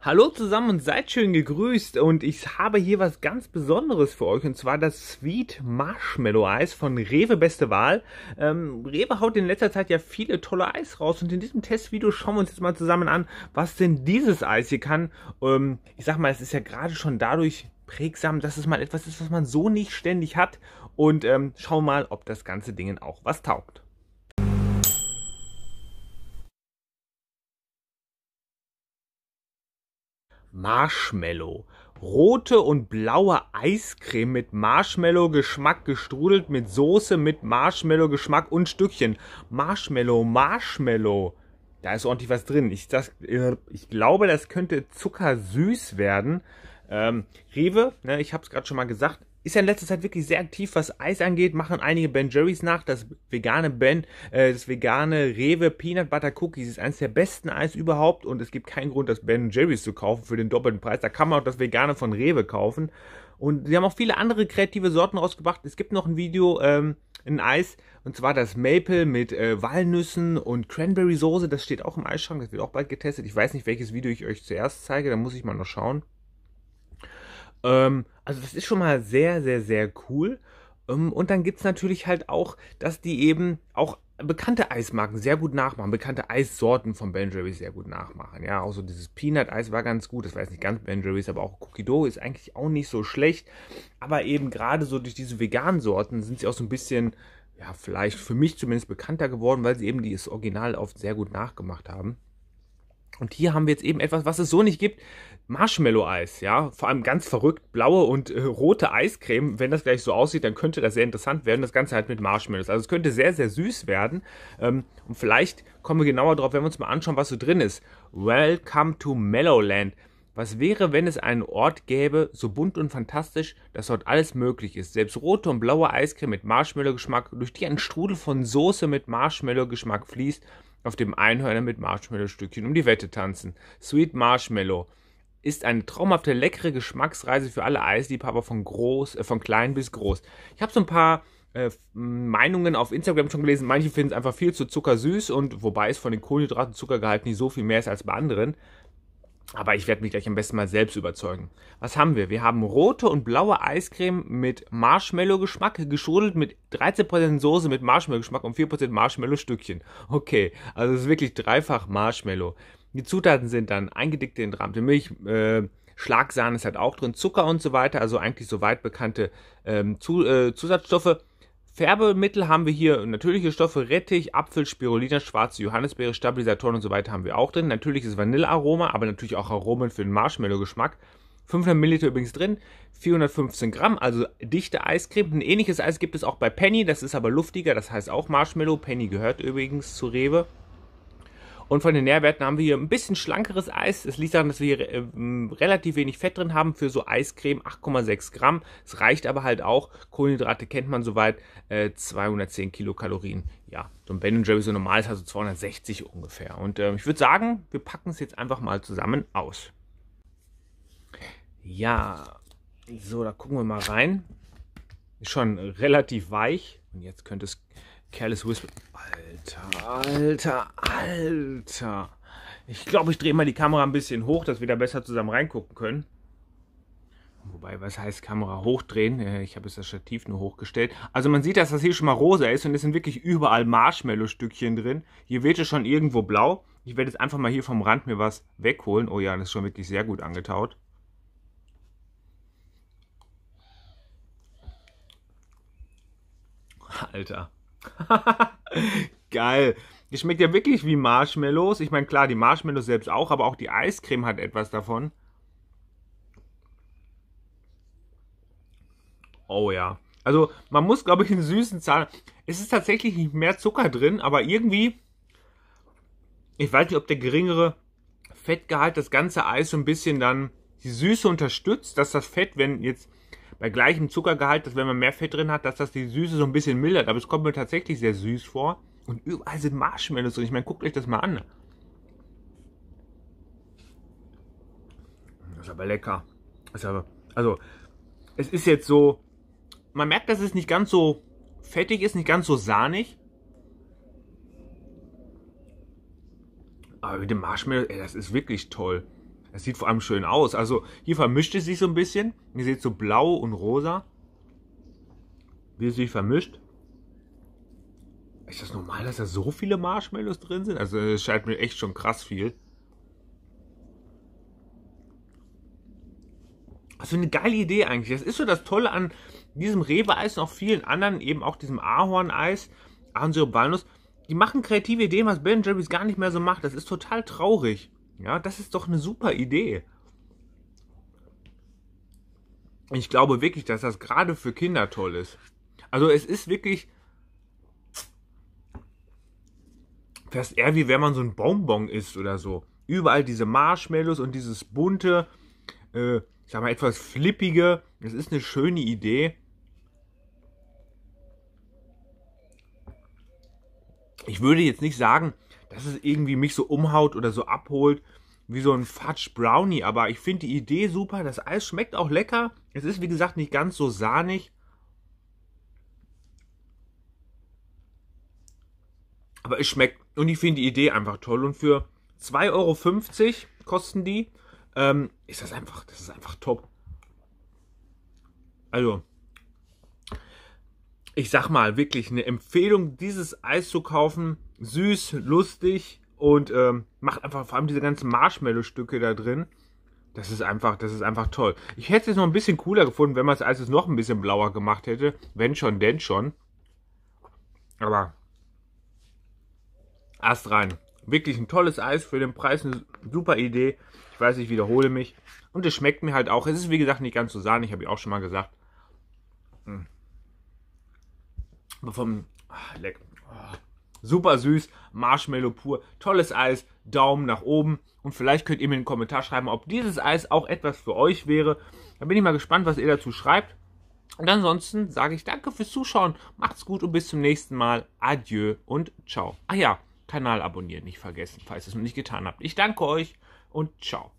Hallo zusammen und seid schön gegrüßt und ich habe hier was ganz Besonderes für euch und zwar das Sweet Marshmallow Eis von Rewe Beste Wahl. Ähm, Rewe haut in letzter Zeit ja viele tolle Eis raus und in diesem Testvideo schauen wir uns jetzt mal zusammen an, was denn dieses Eis hier kann. Ähm, ich sag mal, es ist ja gerade schon dadurch prägsam, dass es mal etwas ist, was man so nicht ständig hat und ähm, wir mal, ob das ganze Ding auch was taugt. Marshmallow. Rote und blaue Eiscreme mit Marshmallow-Geschmack gestrudelt mit Soße mit Marshmallow-Geschmack und Stückchen. Marshmallow, Marshmallow. Da ist ordentlich was drin. Ich, das, ich glaube, das könnte zuckersüß werden. Ähm, Rewe, ne, ich habe es gerade schon mal gesagt, ist ja in letzter Zeit wirklich sehr aktiv, was Eis angeht, machen einige Ben Jerry's nach. Das vegane Ben, äh, das vegane Rewe Peanut Butter Cookies ist eines der besten Eis überhaupt und es gibt keinen Grund, das Ben Jerry's zu kaufen für den doppelten Preis. Da kann man auch das vegane von Rewe kaufen. Und sie haben auch viele andere kreative Sorten rausgebracht. Es gibt noch ein Video, ähm, ein Eis, und zwar das Maple mit äh, Walnüssen und Cranberry-Soße. Das steht auch im Eisschrank, das wird auch bald getestet. Ich weiß nicht, welches Video ich euch zuerst zeige, da muss ich mal noch schauen. Ähm, also das ist schon mal sehr, sehr, sehr cool. Ähm, und dann gibt es natürlich halt auch, dass die eben auch bekannte Eismarken sehr gut nachmachen, bekannte Eissorten von Ben Jerry's sehr gut nachmachen. Ja, auch so dieses Peanut-Eis war ganz gut, das weiß nicht ganz Ben Jerry's, aber auch Cookie Dough ist eigentlich auch nicht so schlecht. Aber eben gerade so durch diese veganen Sorten sind sie auch so ein bisschen, ja, vielleicht für mich zumindest bekannter geworden, weil sie eben dieses Original oft sehr gut nachgemacht haben. Und hier haben wir jetzt eben etwas, was es so nicht gibt. Marshmallow-Eis, ja. Vor allem ganz verrückt blaue und äh, rote Eiscreme. Wenn das gleich so aussieht, dann könnte das sehr interessant werden. Das Ganze halt mit Marshmallows. Also es könnte sehr, sehr süß werden. Ähm, und vielleicht kommen wir genauer drauf, wenn wir uns mal anschauen, was so drin ist. Welcome to Mellowland. Was wäre, wenn es einen Ort gäbe, so bunt und fantastisch, dass dort alles möglich ist? Selbst rote und blaue Eiscreme mit Marshmallow-Geschmack, durch die ein Strudel von Soße mit Marshmallow-Geschmack fließt auf dem Einhörner mit Marshmallow-Stückchen um die Wette tanzen. Sweet Marshmallow ist eine traumhafte, leckere Geschmacksreise für alle Eisliebhaber von groß, äh, von klein bis groß. Ich habe so ein paar äh, Meinungen auf Instagram schon gelesen. Manche finden es einfach viel zu zuckersüß und wobei es von den Kohlenhydraten Zuckergehalt nicht so viel mehr ist als bei anderen. Aber ich werde mich gleich am besten mal selbst überzeugen. Was haben wir? Wir haben rote und blaue Eiscreme mit Marshmallow-Geschmack, geschudelt mit 13% Soße mit Marshmallow-Geschmack und 4% Marshmallow-Stückchen. Okay, also es ist wirklich dreifach Marshmallow. Die Zutaten sind dann eingedickte, in entrahmte Milch, äh, Schlagsahne ist halt auch drin, Zucker und so weiter, also eigentlich so weit bekannte ähm, Zu äh, Zusatzstoffe. Färbemittel haben wir hier natürliche Stoffe, Rettich, Apfel, Spirulina, schwarze Johannisbeere, Stabilisatoren und so weiter haben wir auch drin. Natürliches Vanillearoma, aber natürlich auch Aromen für den Marshmallow-Geschmack. 500 Milliliter übrigens drin, 415 Gramm, also dichte Eiscreme. Ein ähnliches Eis gibt es auch bei Penny, das ist aber luftiger, das heißt auch Marshmallow. Penny gehört übrigens zu Rewe. Und von den Nährwerten haben wir hier ein bisschen schlankeres Eis. Es liegt daran, dass wir hier äh, relativ wenig Fett drin haben. Für so Eiscreme 8,6 Gramm. Es reicht aber halt auch. Kohlenhydrate kennt man soweit. Äh, 210 Kilokalorien. Ja, so ein Ben Jerry so normal ist also 260 ungefähr. Und äh, ich würde sagen, wir packen es jetzt einfach mal zusammen aus. Ja, so, da gucken wir mal rein. Ist schon relativ weich. Und jetzt könnte es Careless Whisper. Alter, alter, alter. Ich glaube, ich drehe mal die Kamera ein bisschen hoch, dass wir da besser zusammen reingucken können. Wobei, was heißt Kamera hochdrehen? Äh, ich habe jetzt das Stativ nur hochgestellt. Also man sieht, dass das hier schon mal rosa ist und es sind wirklich überall Marshmallow-Stückchen drin. Hier wird es schon irgendwo blau. Ich werde jetzt einfach mal hier vom Rand mir was wegholen. Oh ja, das ist schon wirklich sehr gut angetaut. Alter. Geil. Die schmeckt ja wirklich wie Marshmallows. Ich meine, klar, die Marshmallows selbst auch, aber auch die Eiscreme hat etwas davon. Oh ja. Also, man muss, glaube ich, einen süßen Zahn. Es ist tatsächlich nicht mehr Zucker drin, aber irgendwie. Ich weiß nicht, ob der geringere Fettgehalt das ganze Eis so ein bisschen dann die Süße unterstützt, dass das Fett, wenn jetzt bei gleichem Zuckergehalt, dass wenn man mehr Fett drin hat, dass das die Süße so ein bisschen mildert. Aber es kommt mir tatsächlich sehr süß vor. Und überall sind Marshmallows drin. Ich meine, guckt euch das mal an. Das ist aber lecker. Ist aber, also, es ist jetzt so, man merkt, dass es nicht ganz so fettig ist, nicht ganz so sahnig. Aber mit dem Marshmallow, ey, das ist wirklich toll. Das sieht vor allem schön aus. Also hier vermischt es sich so ein bisschen. Ihr seht so blau und rosa. Wie es sich vermischt. Ist das normal, dass da so viele Marshmallows drin sind? Also es scheint mir echt schon krass viel. Also eine geile Idee eigentlich. Das ist so das Tolle an diesem Rewe-Eis und auch vielen anderen, eben auch diesem Ahorn-Eis, Ahornsirup-Walnuss. Die machen kreative Ideen, was Ben Jerry's gar nicht mehr so macht. Das ist total traurig. Ja, das ist doch eine super Idee. Ich glaube wirklich, dass das gerade für Kinder toll ist. Also es ist wirklich fast eher wie wenn man so ein Bonbon isst oder so. Überall diese Marshmallows und dieses bunte, äh, ich sag mal etwas flippige. Das ist eine schöne Idee. Ich würde jetzt nicht sagen, dass es irgendwie mich so umhaut oder so abholt wie so ein Fudge Brownie. Aber ich finde die Idee super. Das Eis schmeckt auch lecker. Es ist, wie gesagt, nicht ganz so sahnig. Aber es schmeckt. Und ich finde die Idee einfach toll. Und für 2,50 Euro kosten die. Ähm, ist das einfach, das ist einfach top. Also, ich sag mal, wirklich eine Empfehlung, dieses Eis zu kaufen süß, lustig und ähm, macht einfach vor allem diese ganzen Marshmallow-Stücke da drin. Das ist einfach, das ist einfach toll. Ich hätte es noch ein bisschen cooler gefunden, wenn man es als es noch ein bisschen blauer gemacht hätte. Wenn schon, denn schon. Aber Ast rein. Wirklich ein tolles Eis für den Preis, eine super Idee. Ich weiß, ich wiederhole mich. Und es schmeckt mir halt auch. Es ist wie gesagt nicht ganz so sahnig, habe ich auch schon mal gesagt. Hm. Aber vom. Ach, leck. Oh. Super süß, Marshmallow pur, tolles Eis, Daumen nach oben. Und vielleicht könnt ihr mir einen Kommentar schreiben, ob dieses Eis auch etwas für euch wäre. Da bin ich mal gespannt, was ihr dazu schreibt. Und ansonsten sage ich danke fürs Zuschauen. Macht's gut und bis zum nächsten Mal. Adieu und ciao. Ah ja, Kanal abonnieren nicht vergessen, falls ihr es noch nicht getan habt. Ich danke euch und ciao.